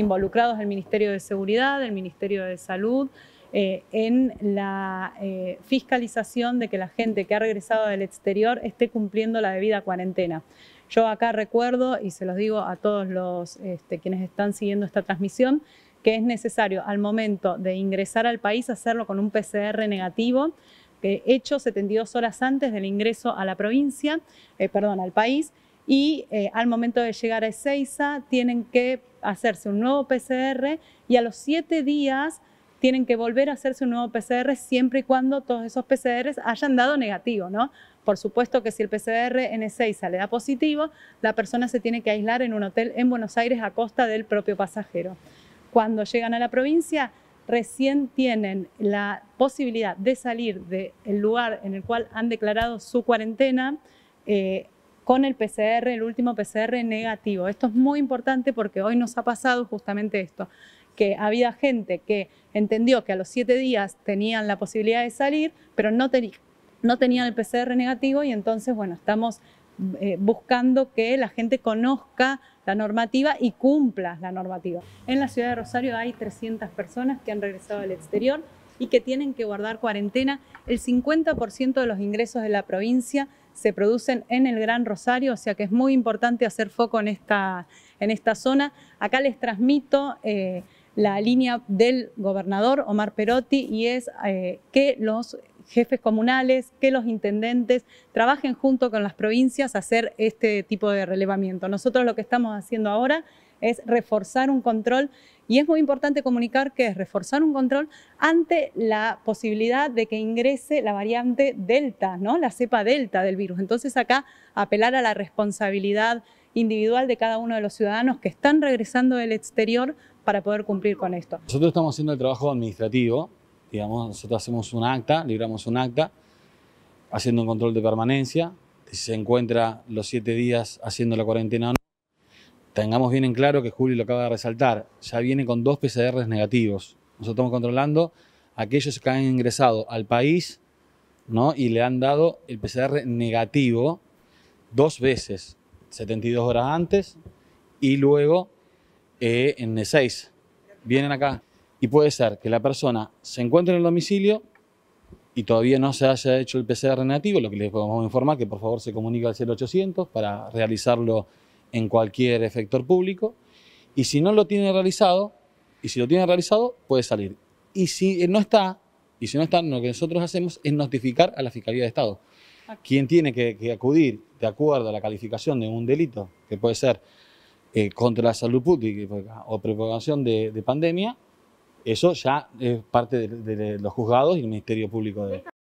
involucrados el Ministerio de Seguridad, el Ministerio de Salud, eh, en la eh, fiscalización de que la gente que ha regresado del exterior esté cumpliendo la debida cuarentena. Yo acá recuerdo, y se los digo a todos los este, quienes están siguiendo esta transmisión, que es necesario al momento de ingresar al país hacerlo con un PCR negativo, eh, hecho 72 horas antes del ingreso a la provincia, perdón, al país, y eh, al momento de llegar a Ezeiza tienen que hacerse un nuevo PCR y a los siete días tienen que volver a hacerse un nuevo PCR siempre y cuando todos esos PCR hayan dado negativo, ¿no? Por supuesto que si el PCR en Ezeiza le da positivo, la persona se tiene que aislar en un hotel en Buenos Aires a costa del propio pasajero. Cuando llegan a la provincia, recién tienen la posibilidad de salir del lugar en el cual han declarado su cuarentena, eh, con el PCR, el último PCR negativo. Esto es muy importante porque hoy nos ha pasado justamente esto, que había gente que entendió que a los siete días tenían la posibilidad de salir, pero no, tenían el PCR negativo y entonces, bueno, estamos eh, buscando que la gente conozca la normativa y cumpla la normativa. En la ciudad de Rosario hay 300 personas que han regresado al exterior y que tienen que guardar cuarentena. El 50% de los ingresos de la provincia se producen en el Gran Rosario, o sea que es muy importante hacer foco en esta, en esta zona. Acá les transmito... Eh, la línea del gobernador Omar Perotti y es eh, que los jefes comunales, que los intendentes trabajen junto con las provincias a hacer este tipo de relevamiento. Nosotros lo que estamos haciendo ahora es reforzar un control y es muy importante comunicar que es reforzar un control ante la posibilidad de que ingrese la variante delta, ¿no? la cepa delta del virus. Entonces acá apelar a la responsabilidad individual de cada uno de los ciudadanos que están regresando del exterior para poder cumplir con esto. Nosotros estamos haciendo el trabajo administrativo, digamos, nosotros hacemos un acta, libramos un acta, haciendo un control de permanencia, si se encuentra los siete días haciendo la cuarentena o no tengamos bien en claro que Julio lo acaba de resaltar, ya viene con dos PCR negativos. Nosotros estamos controlando aquellos que han ingresado al país ¿no? y le han dado el PCR negativo dos veces, 72 horas antes y luego eh, en 6. Vienen acá y puede ser que la persona se encuentre en el domicilio y todavía no se haya hecho el PCR negativo, lo que les podemos informar que por favor se comunique al 0800 para realizarlo en cualquier efector público. Y si no lo tiene realizado, y si lo tiene realizado, puede salir. Y si no está, y si no está, lo que nosotros hacemos es notificar a la Fiscalía de Estado. Quien tiene que, acudir de acuerdo a la calificación de un delito, que puede ser eh, contra la salud pública o propagación de, pandemia, eso ya es parte de, de los juzgados y el Ministerio Público de...